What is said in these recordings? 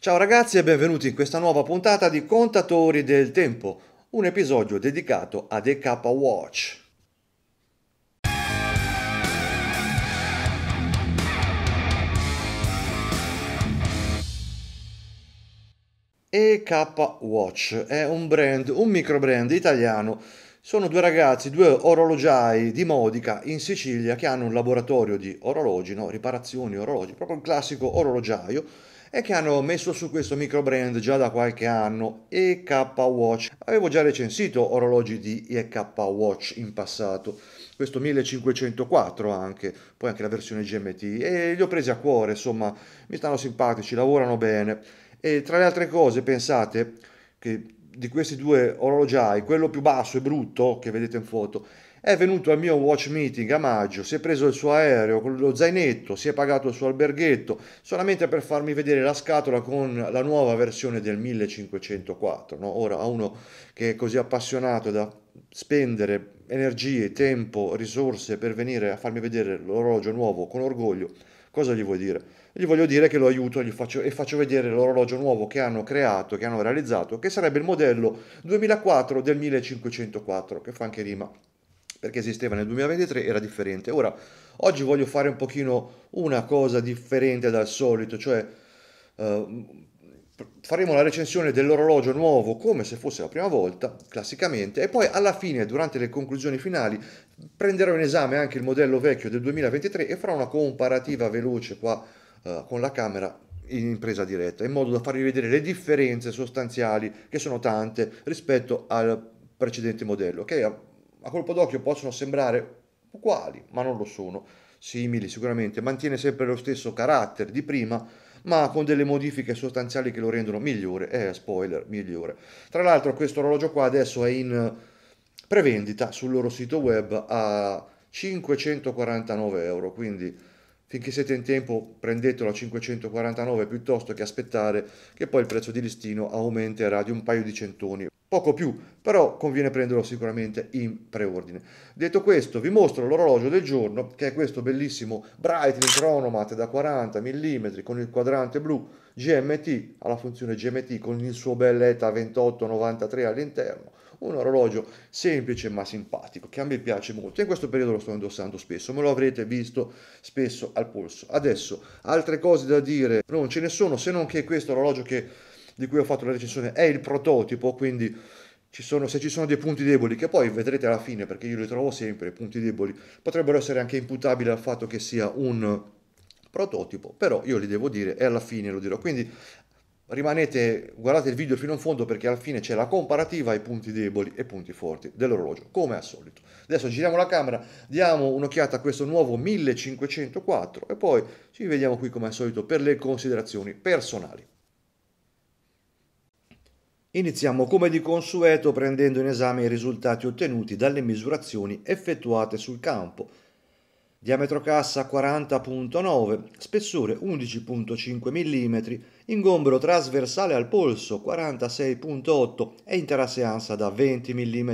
Ciao ragazzi e benvenuti in questa nuova puntata di Contatori del Tempo, un episodio dedicato a DK Watch. EK Watch è un brand, un micro brand italiano. Sono due ragazzi, due orologiai di Modica in Sicilia che hanno un laboratorio di orologi, no? riparazioni orologi, proprio un classico orologiaio e che hanno messo su questo micro brand già da qualche anno, EK Watch. Avevo già recensito orologi di EK Watch in passato, questo 1504 anche, poi anche la versione GMT, e li ho presi a cuore, insomma, mi stanno simpatici, lavorano bene. E tra le altre cose, pensate che di questi due orologiai, quello più basso e brutto che vedete in foto, è venuto al mio watch meeting a maggio, si è preso il suo aereo con lo zainetto, si è pagato il suo alberghetto, solamente per farmi vedere la scatola con la nuova versione del 1504. No? Ora, a uno che è così appassionato da spendere energie, tempo, risorse per venire a farmi vedere l'orologio nuovo con orgoglio, cosa gli vuoi dire? Gli voglio dire che lo aiuto faccio, e faccio vedere l'orologio nuovo che hanno creato, che hanno realizzato, che sarebbe il modello 2004 del 1504, che fa anche rima perché esisteva nel 2023 era differente. Ora, oggi voglio fare un pochino una cosa differente dal solito, cioè eh, faremo la recensione dell'orologio nuovo come se fosse la prima volta, classicamente, e poi alla fine, durante le conclusioni finali, prenderò in esame anche il modello vecchio del 2023 e farò una comparativa veloce qua eh, con la camera in impresa diretta, in modo da farvi vedere le differenze sostanziali, che sono tante, rispetto al precedente modello, che okay? a colpo d'occhio possono sembrare uguali, ma non lo sono, simili sicuramente, mantiene sempre lo stesso carattere di prima, ma con delle modifiche sostanziali che lo rendono migliore, eh, spoiler, migliore. Tra l'altro questo orologio qua adesso è in prevendita sul loro sito web a 549 euro, quindi finché siete in tempo prendetelo a 549 piuttosto che aspettare che poi il prezzo di listino aumenterà di un paio di centoni poco più, però conviene prenderlo sicuramente in preordine. Detto questo, vi mostro l'orologio del giorno, che è questo bellissimo Breitling Chronomat da 40 mm con il quadrante blu GMT, alla funzione GMT con il suo bel ETA 2893 all'interno. Un orologio semplice ma simpatico, che a me piace molto. In questo periodo lo sto indossando spesso, me lo avrete visto spesso al polso. Adesso, altre cose da dire non ce ne sono, se non che questo orologio che di cui ho fatto la recensione è il prototipo, quindi ci sono, se ci sono dei punti deboli, che poi vedrete alla fine perché io li trovo sempre, i punti deboli, potrebbero essere anche imputabili al fatto che sia un prototipo, però io li devo dire e alla fine lo dirò. Quindi rimanete, guardate il video fino in fondo perché alla fine c'è la comparativa ai punti deboli e punti forti dell'orologio, come al solito. Adesso giriamo la camera, diamo un'occhiata a questo nuovo 1504 e poi ci vediamo qui come al solito per le considerazioni personali. Iniziamo come di consueto prendendo in esame i risultati ottenuti dalle misurazioni effettuate sul campo. Diametro cassa 40.9, spessore 11.5 mm, ingombro trasversale al polso 46.8 e interasseanza da 20 mm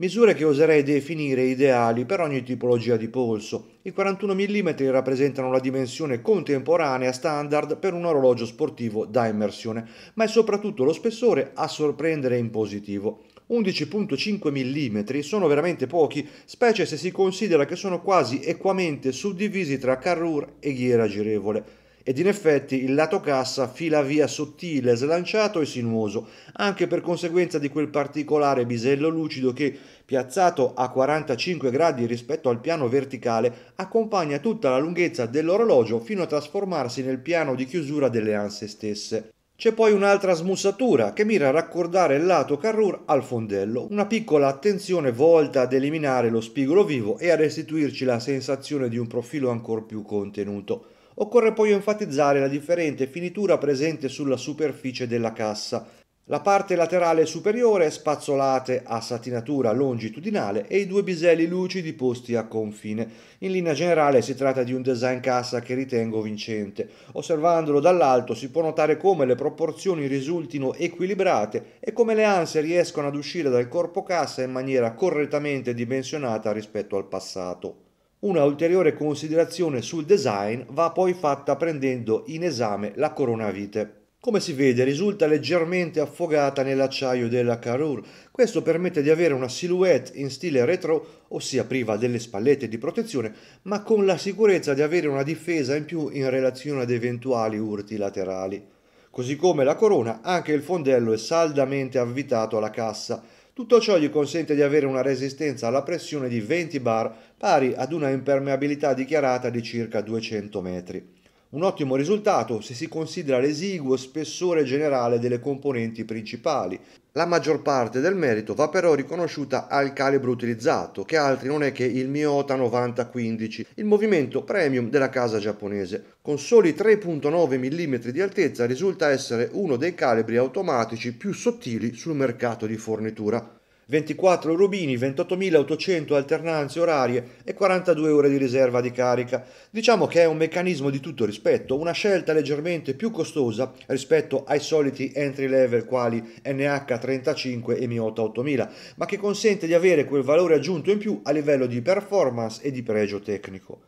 misure che oserei definire ideali per ogni tipologia di polso. I 41 mm rappresentano la dimensione contemporanea standard per un orologio sportivo da immersione, ma è soprattutto lo spessore a sorprendere in positivo. 11.5 mm sono veramente pochi, specie se si considera che sono quasi equamente suddivisi tra carrure e ghiera girevole ed in effetti il lato cassa fila via sottile, slanciato e sinuoso, anche per conseguenza di quel particolare bisello lucido che, piazzato a 45 gradi rispetto al piano verticale, accompagna tutta la lunghezza dell'orologio fino a trasformarsi nel piano di chiusura delle anse stesse. C'è poi un'altra smussatura che mira a raccordare il lato Carrur al fondello, una piccola attenzione volta ad eliminare lo spigolo vivo e a restituirci la sensazione di un profilo ancor più contenuto. Occorre poi enfatizzare la differente finitura presente sulla superficie della cassa. La parte laterale superiore spazzolate a satinatura longitudinale e i due biselli lucidi posti a confine. In linea generale si tratta di un design cassa che ritengo vincente. Osservandolo dall'alto si può notare come le proporzioni risultino equilibrate e come le anse riescono ad uscire dal corpo cassa in maniera correttamente dimensionata rispetto al passato. Una ulteriore considerazione sul design va poi fatta prendendo in esame la coronavite. Come si vede risulta leggermente affogata nell'acciaio della Carrure. Questo permette di avere una silhouette in stile retro, ossia priva delle spallette di protezione, ma con la sicurezza di avere una difesa in più in relazione ad eventuali urti laterali. Così come la corona, anche il fondello è saldamente avvitato alla cassa, tutto ciò gli consente di avere una resistenza alla pressione di 20 bar pari ad una impermeabilità dichiarata di circa 200 metri. Un ottimo risultato se si considera l'esiguo spessore generale delle componenti principali. La maggior parte del merito va però riconosciuta al calibro utilizzato, che altri non è che il Miyota 9015, il movimento premium della casa giapponese. Con soli 3.9 mm di altezza risulta essere uno dei calibri automatici più sottili sul mercato di fornitura. 24 rubini, 28.800 alternanze orarie e 42 ore di riserva di carica. Diciamo che è un meccanismo di tutto rispetto, una scelta leggermente più costosa rispetto ai soliti entry level quali NH35 e Miota 8000, ma che consente di avere quel valore aggiunto in più a livello di performance e di pregio tecnico.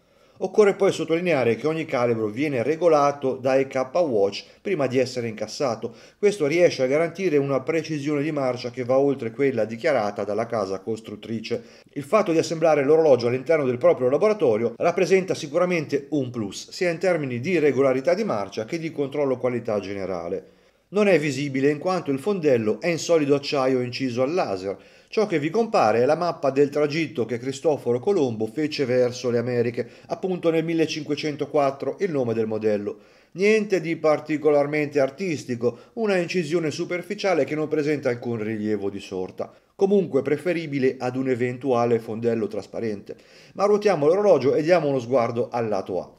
Occorre poi sottolineare che ogni calibro viene regolato dai K-Watch prima di essere incassato. Questo riesce a garantire una precisione di marcia che va oltre quella dichiarata dalla casa costruttrice. Il fatto di assemblare l'orologio all'interno del proprio laboratorio rappresenta sicuramente un plus, sia in termini di regolarità di marcia che di controllo qualità generale non è visibile in quanto il fondello è in solido acciaio inciso al laser. Ciò che vi compare è la mappa del tragitto che Cristoforo Colombo fece verso le Americhe, appunto nel 1504, il nome del modello. Niente di particolarmente artistico, una incisione superficiale che non presenta alcun rilievo di sorta comunque preferibile ad un eventuale fondello trasparente. Ma ruotiamo l'orologio e diamo uno sguardo al lato A.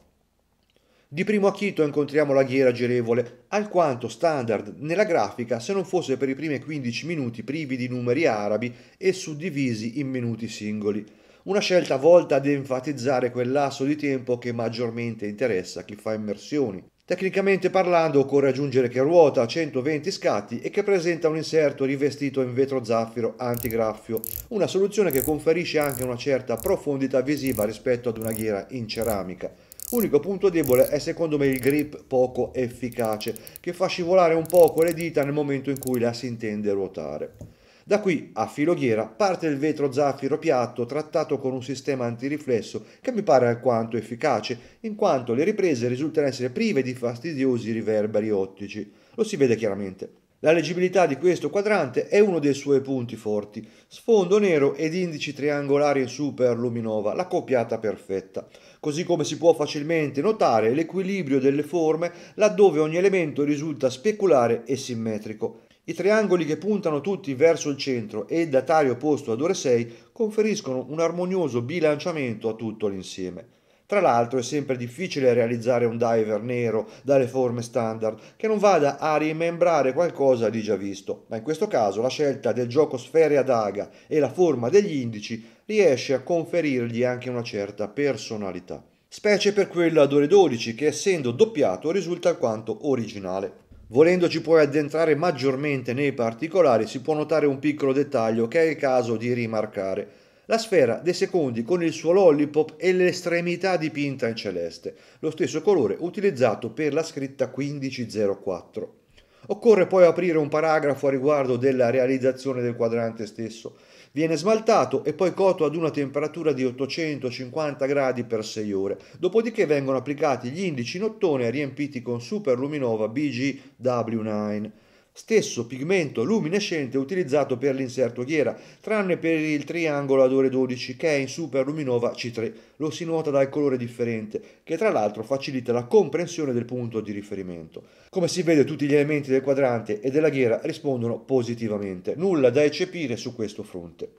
Di primo acchito incontriamo la ghiera girevole, alquanto standard nella grafica se non fosse per i primi 15 minuti privi di numeri arabi e suddivisi in minuti singoli. Una scelta volta ad enfatizzare quel lasso di tempo che maggiormente interessa chi fa immersioni. Tecnicamente parlando occorre aggiungere che ruota a 120 scatti e che presenta un inserto rivestito in vetro zaffiro antigraffio, una soluzione che conferisce anche una certa profondità visiva rispetto ad una ghiera in ceramica. Unico punto debole è secondo me il grip poco efficace, che fa scivolare un poco le dita nel momento in cui la si intende ruotare. Da qui a filoghiera parte il vetro zaffiro piatto trattato con un sistema antiriflesso che mi pare alquanto efficace, in quanto le riprese risultano essere prive di fastidiosi riverberi ottici. Lo si vede chiaramente. La leggibilità di questo quadrante è uno dei suoi punti forti. Sfondo nero ed indici triangolari in su Luminova, la copiata perfetta. Così come si può facilmente notare l'equilibrio delle forme laddove ogni elemento risulta speculare e simmetrico. I triangoli che puntano tutti verso il centro e il datario opposto ad ore 6 conferiscono un armonioso bilanciamento a tutto l'insieme. Tra l'altro è sempre difficile realizzare un diver nero dalle forme standard che non vada a rimembrare qualcosa di già visto, ma in questo caso la scelta del gioco sfere ad aga e la forma degli indici riesce a conferirgli anche una certa personalità. Specie per quello ad ore 12 che essendo doppiato risulta alquanto originale. Volendoci poi addentrare maggiormente nei particolari si può notare un piccolo dettaglio che è il caso di rimarcare la sfera dei secondi con il suo lollipop e l'estremità dipinta in celeste, lo stesso colore utilizzato per la scritta 1504. Occorre poi aprire un paragrafo a riguardo della realizzazione del quadrante stesso. Viene smaltato e poi cotto ad una temperatura di 850 gradi per 6 ore, dopodiché vengono applicati gli indici in ottone riempiti con Super Luminova BG 9 stesso pigmento luminescente utilizzato per l'inserto ghiera, tranne per il triangolo ad ore 12 che è in Super Luminova C3, lo si nota dal colore differente, che tra l'altro facilita la comprensione del punto di riferimento. Come si vede tutti gli elementi del quadrante e della ghiera rispondono positivamente, nulla da eccepire su questo fronte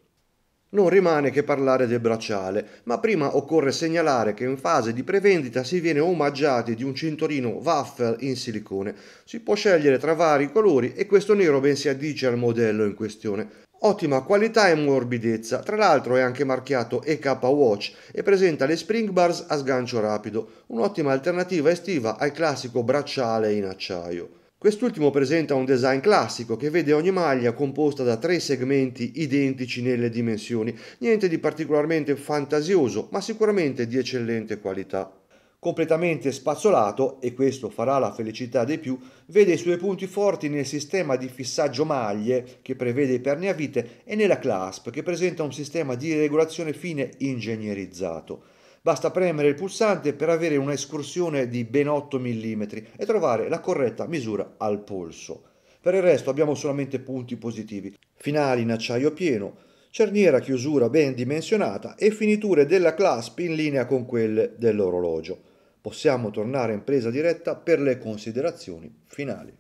non rimane che parlare del bracciale, ma prima occorre segnalare che in fase di prevendita si viene omaggiati di un cinturino waffle in silicone. Si può scegliere tra vari colori e questo nero ben si addice al modello in questione. Ottima qualità e morbidezza, tra l'altro è anche marchiato EK Watch e presenta le spring bars a sgancio rapido, un'ottima alternativa estiva al classico bracciale in acciaio. Quest'ultimo presenta un design classico che vede ogni maglia composta da tre segmenti identici nelle dimensioni, niente di particolarmente fantasioso ma sicuramente di eccellente qualità. Completamente spazzolato, e questo farà la felicità dei più, vede i suoi punti forti nel sistema di fissaggio maglie che prevede i perni a vite e nella clasp che presenta un sistema di regolazione fine ingegnerizzato. Basta premere il pulsante per avere un'escursione di ben 8 mm e trovare la corretta misura al polso. Per il resto abbiamo solamente punti positivi. Finali in acciaio pieno, cerniera chiusura ben dimensionata e finiture della clasp in linea con quelle dell'orologio. Possiamo tornare in presa diretta per le considerazioni finali.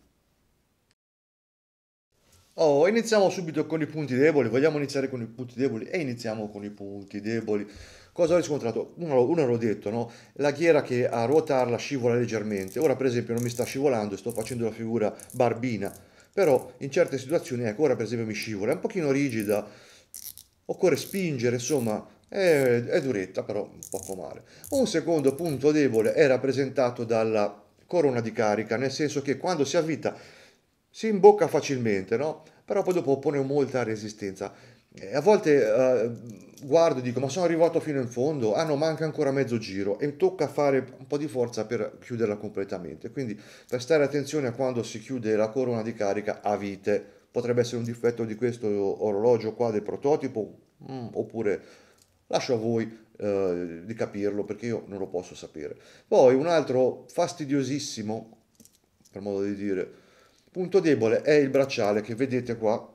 Oh, iniziamo subito con i punti deboli, vogliamo iniziare con i punti deboli e iniziamo con i punti deboli. Cosa ho riscontrato? Uno, uno l'ho detto, no? la ghiera che a ruotarla scivola leggermente, ora per esempio non mi sta scivolando, sto facendo la figura barbina, però in certe situazioni, ecco, ora per esempio mi scivola, è un pochino rigida, occorre spingere, insomma, è, è duretta, però un poco male. Un secondo punto debole è rappresentato dalla corona di carica, nel senso che quando si avvita si imbocca facilmente, no? però poi dopo pone molta resistenza. Eh, a volte eh, guardo e dico ma sono arrivato fino in fondo, ah no manca ancora mezzo giro e tocca fare un po' di forza per chiuderla completamente, quindi prestare attenzione a quando si chiude la corona di carica a vite, potrebbe essere un difetto di questo orologio qua del prototipo mm, oppure lascio a voi eh, di capirlo perché io non lo posso sapere. Poi un altro fastidiosissimo, per modo di dire, punto debole è il bracciale che vedete qua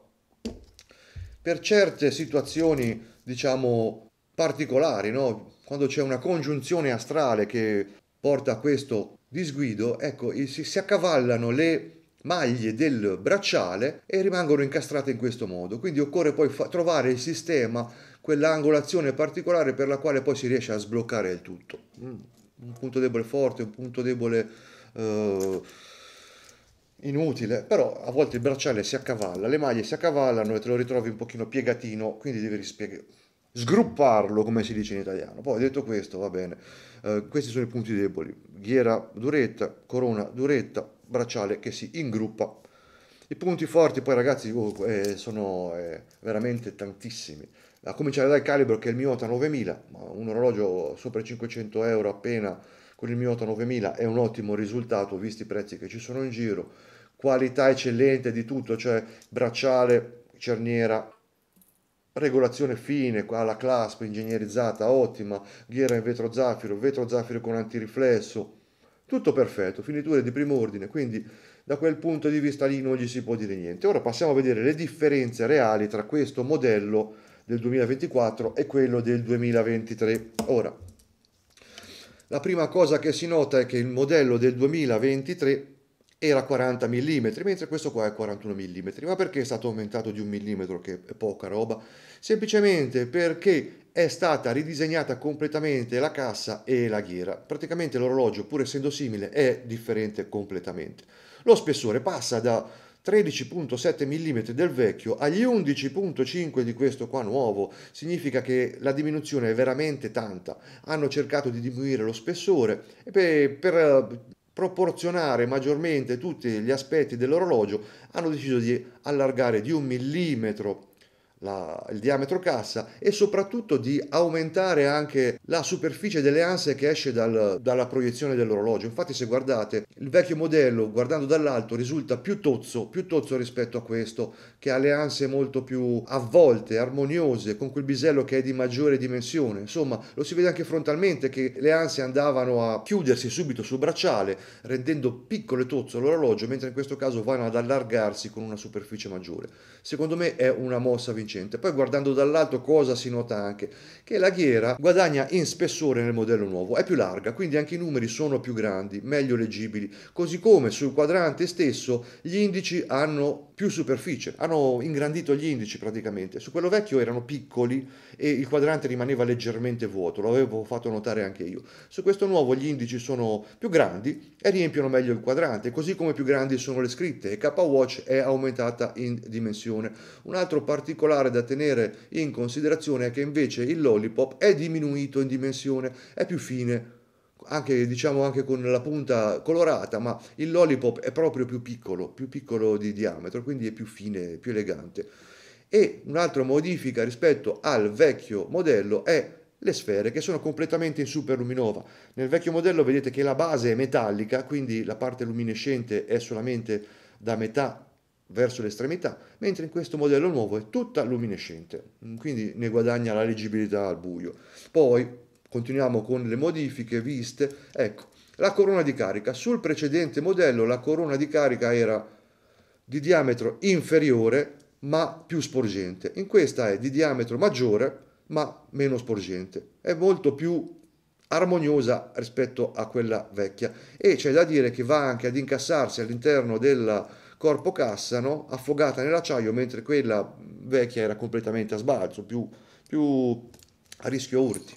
per certe situazioni diciamo, particolari, no? quando c'è una congiunzione astrale che porta a questo disguido, ecco, si, si accavallano le maglie del bracciale e rimangono incastrate in questo modo. Quindi occorre poi fa- trovare il sistema, quell'angolazione particolare per la quale poi si riesce a sbloccare il tutto. Mm, un punto debole forte, un punto debole... Eh, inutile, però a volte il bracciale si accavalla, le maglie si accavallano e te lo ritrovi un pochino piegatino, quindi devi rispiegare sgrupparlo come si dice in italiano. Poi detto questo, va bene, eh, questi sono i punti deboli. Ghiera duretta, corona duretta, bracciale che si ingruppa. I punti forti poi ragazzi oh, eh, sono eh, veramente tantissimi. A cominciare dal calibro che è il mio 9000, un orologio sopra i 500 euro appena con il Miota 9000 è un ottimo risultato, visti i prezzi che ci sono in giro, qualità eccellente di tutto, cioè bracciale, cerniera, regolazione fine, alla clasp ingegnerizzata, ottima, ghiera in vetro zaffiro, vetro zaffiro con antiriflesso, tutto perfetto, finiture di primo ordine, quindi da quel punto di vista lì non gli si può dire niente. Ora passiamo a vedere le differenze reali tra questo modello del 2024 e quello del 2023. Ora, la prima cosa che si nota è che il modello del 2023 era 40 mm, mentre questo qua è 41 mm. Ma perché è stato aumentato di un millimetro, che è poca roba? Semplicemente perché è stata ridisegnata completamente la cassa e la ghiera. Praticamente l'orologio, pur essendo simile, è differente completamente. Lo spessore passa da 13.7 mm del vecchio agli 11.5 di questo qua nuovo, significa che la diminuzione è veramente tanta. Hanno cercato di diminuire lo spessore e per, per eh, proporzionare maggiormente tutti gli aspetti dell'orologio hanno deciso di allargare di un millimetro la, il diametro cassa e soprattutto di aumentare anche la superficie delle anse che esce dal, dalla proiezione dell'orologio. Infatti se guardate il vecchio modello guardando dall'alto risulta più tozzo, più tozzo rispetto a questo che ha le anse molto più avvolte, armoniose, con quel bisello che è di maggiore dimensione. Insomma lo si vede anche frontalmente che le anse andavano a chiudersi subito sul bracciale rendendo piccolo e tozzo l'orologio mentre in questo caso vanno ad allargarsi con una superficie maggiore. Secondo me è una mossa vincente convincente. Poi guardando dall'alto cosa si nota anche? Che la ghiera guadagna in spessore nel modello nuovo, è più larga, quindi anche i numeri sono più grandi, meglio leggibili, così come sul quadrante stesso gli indici hanno più superficie, hanno ingrandito gli indici praticamente. Su quello vecchio erano piccoli e il quadrante rimaneva leggermente vuoto, lo avevo fatto notare anche io. Su questo nuovo gli indici sono più grandi e riempiono meglio il quadrante, così come più grandi sono le scritte e K-Watch è aumentata in dimensione. Un altro particolare da tenere in considerazione è che invece il lollipop è diminuito in dimensione, è più fine anche, diciamo, anche con la punta colorata, ma il lollipop è proprio più piccolo, più piccolo di diametro, quindi è più fine, più elegante. E un'altra modifica rispetto al vecchio modello è le sfere che sono completamente in superluminova. Nel vecchio modello vedete che la base è metallica, quindi la parte luminescente è solamente da metà verso l'estremità, mentre in questo modello nuovo è tutta luminescente, quindi ne guadagna la leggibilità al buio. Poi Continuiamo con le modifiche viste. Ecco, la corona di carica. Sul precedente modello la corona di carica era di diametro inferiore ma più sporgente. In questa è di diametro maggiore ma meno sporgente. È molto più armoniosa rispetto a quella vecchia e c'è da dire che va anche ad incassarsi all'interno del corpo cassa, no? affogata nell'acciaio, mentre quella vecchia era completamente a sbalzo, più, più a rischio urti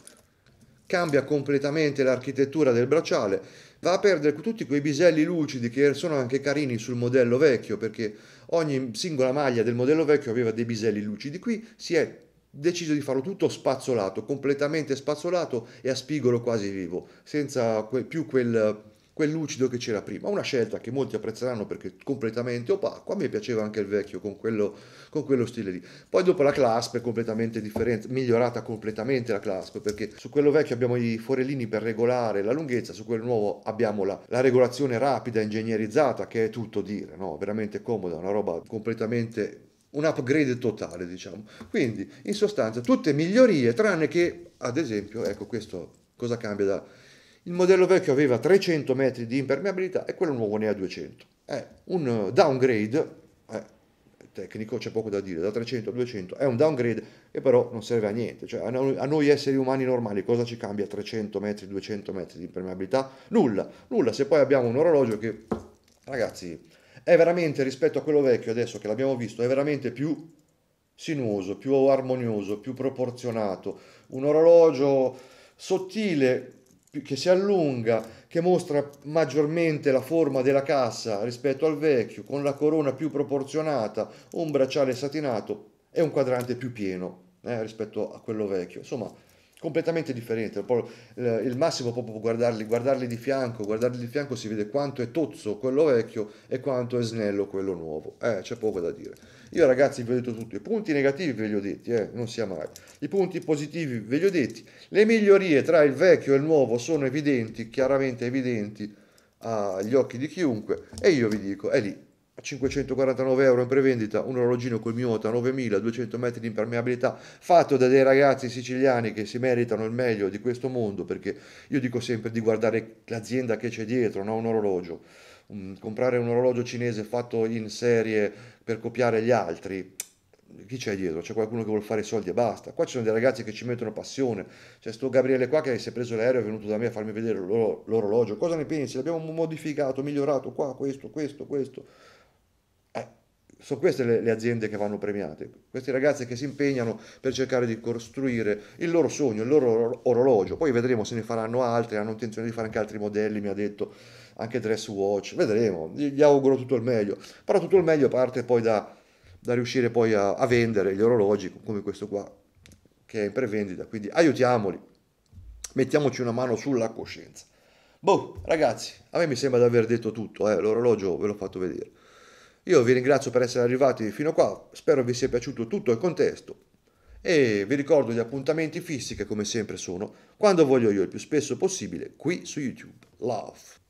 cambia completamente l'architettura del bracciale, va a perdere tutti quei biselli lucidi che sono anche carini sul modello vecchio, perché ogni singola maglia del modello vecchio aveva dei biselli lucidi. Qui si è deciso di farlo tutto spazzolato, completamente spazzolato e a spigolo quasi vivo, senza più quel quel lucido che c'era prima. Una scelta che molti apprezzeranno perché è completamente opaco, a me piaceva anche il vecchio con quello, con quello stile lì. Poi dopo la clasp è completamente differente, migliorata completamente la clasp perché su quello vecchio abbiamo i forellini per regolare la lunghezza, su quello nuovo abbiamo la, la regolazione rapida, ingegnerizzata, che è tutto dire, no? veramente comoda, una roba completamente un upgrade totale, diciamo. Quindi, in sostanza, tutte migliorie, tranne che, ad esempio, ecco questo cosa cambia da, il modello vecchio aveva 300 metri di impermeabilità e quello nuovo ne ha 200. È un eh, downgrade eh, tecnico, c'è poco da dire, da 300 a 200 è un downgrade che però non serve a niente. Cioè, a, noi, a noi esseri umani normali cosa ci cambia 300 metri, 200 metri di impermeabilità? Nulla, nulla. Se poi abbiamo un orologio che, ragazzi, è veramente rispetto a quello vecchio adesso che l'abbiamo visto, è veramente più sinuoso, più armonioso, più proporzionato. Un orologio sottile che si allunga, che mostra maggiormente la forma della cassa rispetto al vecchio, con la corona più proporzionata, un bracciale satinato e un quadrante più pieno eh, rispetto a quello vecchio. Insomma, completamente differente. Eh, il massimo proprio guardarli, guardarli di fianco, guardarli di fianco si vede quanto è tozzo quello vecchio e quanto è snello quello nuovo. Eh, c'è poco da dire. Io ragazzi vi ho detto tutto, i punti negativi ve li ho detti, eh, non sia mai. I punti positivi ve li ho detti. Le migliorie tra il vecchio e il nuovo sono evidenti, chiaramente evidenti agli occhi di chiunque e io vi dico, è lì, a 549 euro in prevendita un orologino col Miota 9200 metri di impermeabilità fatto da dei ragazzi siciliani che si meritano il meglio di questo mondo perché io dico sempre di guardare l'azienda che c'è dietro, no? un orologio. Um, comprare un orologio cinese fatto in serie per copiare gli altri chi c'è dietro? C'è qualcuno che vuole fare soldi e basta. Qua ci sono dei ragazzi che ci mettono passione. C'è sto Gabriele qua che si è preso l'aereo è venuto da me a farmi vedere l'orologio. Cosa ne pensi? L'abbiamo modificato, migliorato qua, questo, questo, questo sono queste le, le, aziende che vanno premiate, questi ragazzi che si impegnano per cercare di costruire il loro sogno, il loro orologio, poi vedremo se ne faranno altri, hanno intenzione di fare anche altri modelli, mi ha detto anche Dress Watch, vedremo, gli auguro tutto il meglio, però tutto il meglio parte poi da, da riuscire poi a, a vendere gli orologi come questo qua, che è in prevendita, quindi aiutiamoli, mettiamoci una mano sulla coscienza. Boh, ragazzi, a me mi sembra di aver detto tutto, eh, l'orologio ve l'ho fatto vedere. Io vi ringrazio per essere arrivati fino a qua, spero vi sia piaciuto tutto il contesto e vi ricordo gli appuntamenti fissi che come sempre sono quando voglio io il più spesso possibile qui su YouTube. Love!